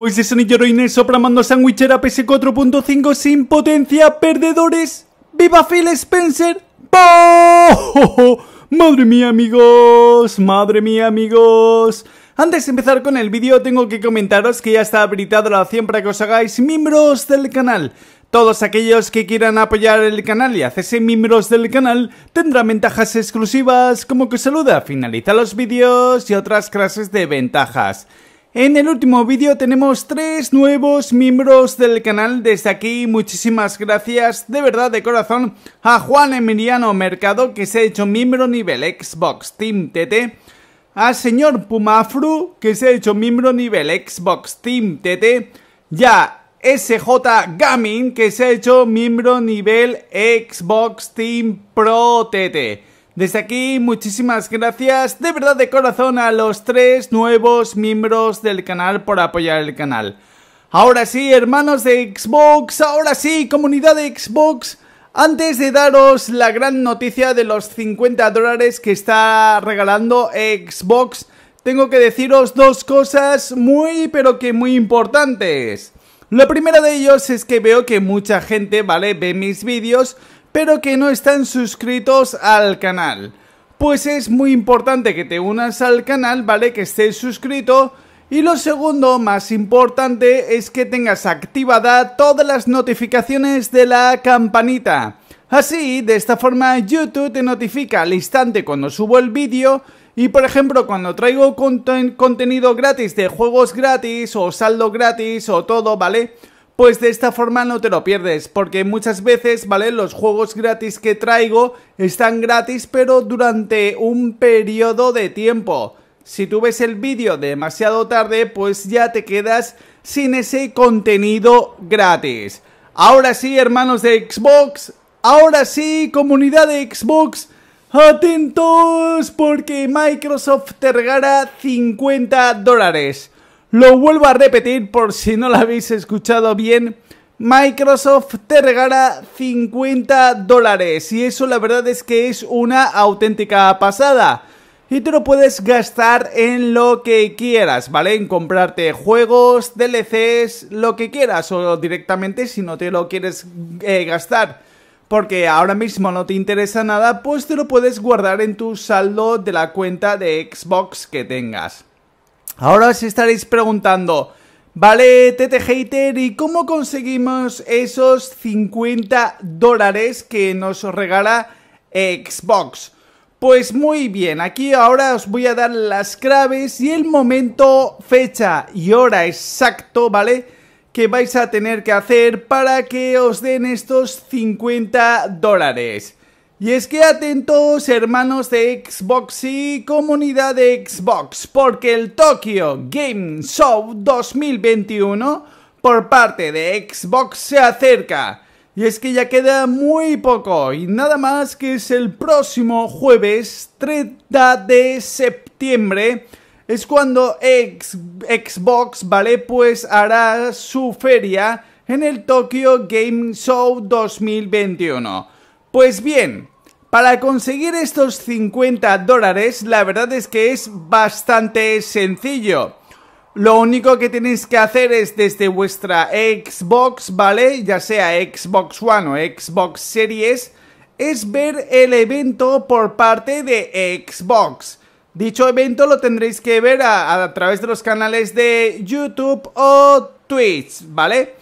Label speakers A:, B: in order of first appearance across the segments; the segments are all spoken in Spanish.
A: Hoy se y Inés soplamando sandwichera PS4.5 sin potencia, perdedores. ¡Viva Phil Spencer! ¡Oh! ¡Madre mía, amigos! ¡Madre mía, amigos! Antes de empezar con el vídeo, tengo que comentaros que ya está habilitado la opción para que os hagáis miembros del canal. Todos aquellos que quieran apoyar el canal y hacerse miembros del canal tendrán ventajas exclusivas como que saluda, finaliza los vídeos y otras clases de ventajas. En el último vídeo tenemos tres nuevos miembros del canal, desde aquí muchísimas gracias de verdad de corazón a Juan Emiliano Mercado que se ha hecho miembro nivel Xbox Team TT, a señor Pumafru que se ha hecho miembro nivel Xbox Team TT, ya SJ Gaming que se ha hecho miembro nivel Xbox Team Pro TT. Desde aquí, muchísimas gracias de verdad de corazón a los tres nuevos miembros del canal por apoyar el canal. Ahora sí, hermanos de Xbox, ahora sí, comunidad de Xbox, antes de daros la gran noticia de los 50 dólares que está regalando Xbox, tengo que deciros dos cosas muy pero que muy importantes. La primera de ellos es que veo que mucha gente, ¿vale? Ve mis vídeos pero que no están suscritos al canal. Pues es muy importante que te unas al canal, ¿vale? Que estés suscrito. Y lo segundo más importante es que tengas activada todas las notificaciones de la campanita. Así, de esta forma YouTube te notifica al instante cuando subo el vídeo y por ejemplo cuando traigo contenido gratis de juegos gratis o saldo gratis o todo, ¿vale? pues de esta forma no te lo pierdes, porque muchas veces, ¿vale? Los juegos gratis que traigo están gratis, pero durante un periodo de tiempo. Si tú ves el vídeo demasiado tarde, pues ya te quedas sin ese contenido gratis. Ahora sí, hermanos de Xbox, ahora sí, comunidad de Xbox, atentos porque Microsoft te regala 50 dólares. Lo vuelvo a repetir por si no lo habéis escuchado bien. Microsoft te regala 50 dólares y eso la verdad es que es una auténtica pasada. Y te lo puedes gastar en lo que quieras, ¿vale? En comprarte juegos, DLCs, lo que quieras o directamente si no te lo quieres eh, gastar porque ahora mismo no te interesa nada, pues te lo puedes guardar en tu saldo de la cuenta de Xbox que tengas. Ahora os estaréis preguntando, vale, TT Hater, ¿y cómo conseguimos esos 50 dólares que nos regala Xbox? Pues muy bien, aquí ahora os voy a dar las claves y el momento, fecha y hora exacto, ¿vale? Que vais a tener que hacer para que os den estos 50 dólares. Y es que atentos hermanos de Xbox y comunidad de Xbox, porque el Tokyo Game Show 2021 por parte de Xbox se acerca. Y es que ya queda muy poco y nada más que es el próximo jueves 30 de septiembre. Es cuando Xbox, ¿vale? Pues hará su feria en el Tokyo Game Show 2021. Pues bien, para conseguir estos 50 dólares, la verdad es que es bastante sencillo. Lo único que tenéis que hacer es desde vuestra Xbox, ¿vale? Ya sea Xbox One o Xbox Series, es ver el evento por parte de Xbox. Dicho evento lo tendréis que ver a, a través de los canales de YouTube o Twitch, ¿vale?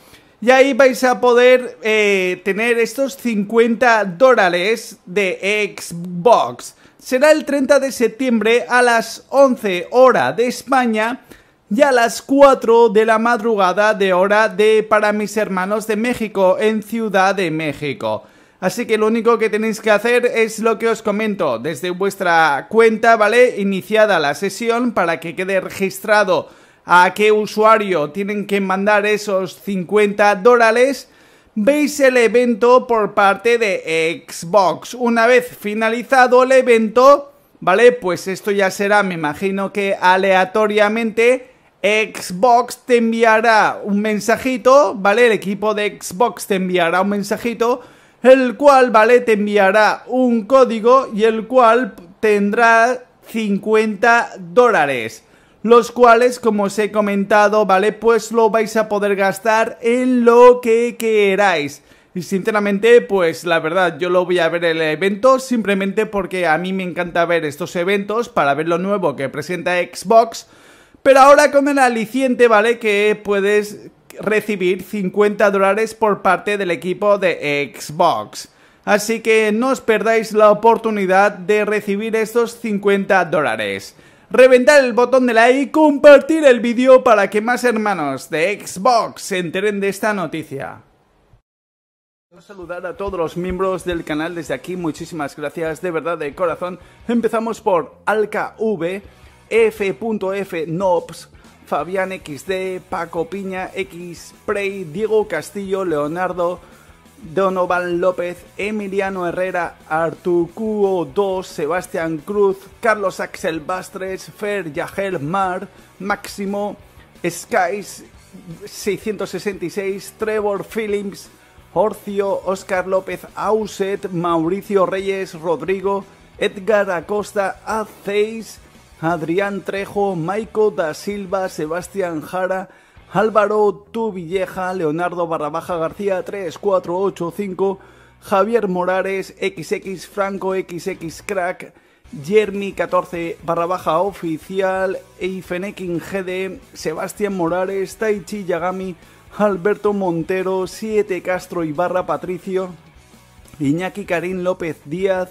A: Y ahí vais a poder eh, tener estos 50 dólares de Xbox. Será el 30 de septiembre a las 11 hora de España y a las 4 de la madrugada de hora de para mis hermanos de México en Ciudad de México. Así que lo único que tenéis que hacer es lo que os comento desde vuestra cuenta, ¿vale? Iniciada la sesión para que quede registrado a qué usuario tienen que mandar esos 50 dólares, veis el evento por parte de Xbox. Una vez finalizado el evento, ¿vale? Pues esto ya será, me imagino que aleatoriamente, Xbox te enviará un mensajito, ¿vale? El equipo de Xbox te enviará un mensajito, el cual, ¿vale? Te enviará un código y el cual tendrá 50 dólares los cuales, como os he comentado, ¿vale? Pues lo vais a poder gastar en lo que queráis. Y sinceramente, pues la verdad, yo lo voy a ver el evento simplemente porque a mí me encanta ver estos eventos para ver lo nuevo que presenta Xbox. Pero ahora con el aliciente, ¿vale? Que puedes recibir 50 dólares por parte del equipo de Xbox. Así que no os perdáis la oportunidad de recibir estos 50 dólares reventar el botón de like y compartir el vídeo para que más hermanos de Xbox se enteren de esta noticia. saludar a todos los miembros del canal desde aquí, muchísimas gracias de verdad de corazón. Empezamos por AlcaV, F.FNobs, Fabián XD, Paco Piña, X Prey, Diego Castillo, Leonardo, Donovan López, Emiliano Herrera, Artucuo 2, Sebastián Cruz, Carlos Axel Bastres, Fer Yagel Mar, Máximo, Skies 666, Trevor Phillips, Horcio, Oscar López, Auset, Mauricio Reyes, Rodrigo, Edgar Acosta, Aceis, Adrián Trejo, Maico da Silva, Sebastián Jara, Álvaro Tuvilleja, Leonardo Barrabaja García 3485, Javier Morales, XX Franco, XX Crack, Jeremy 14 Barrabaja Oficial, Eifenekin GD, Sebastián Morales, Taichi Yagami, Alberto Montero, 7 Castro Ibarra Patricio, Iñaki Karim López Díaz,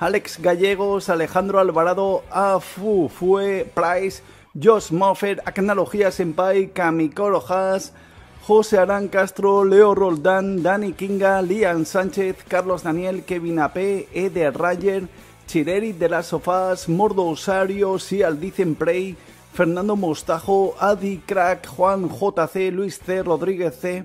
A: Alex Gallegos, Alejandro Alvarado, Afu, Fue, Price, Josh Moffett, Acnalogía Senpai, Kamikoro Haas, José Arán Castro, Leo Roldán, Dani Kinga, Lian Sánchez, Carlos Daniel, Kevin Ape, Eder Rayer, Chireri de las Sofás, Mordo Osario, Sial Prey, Fernando Mostajo, Adi Crack, Juan JC, Luis C, Rodríguez C,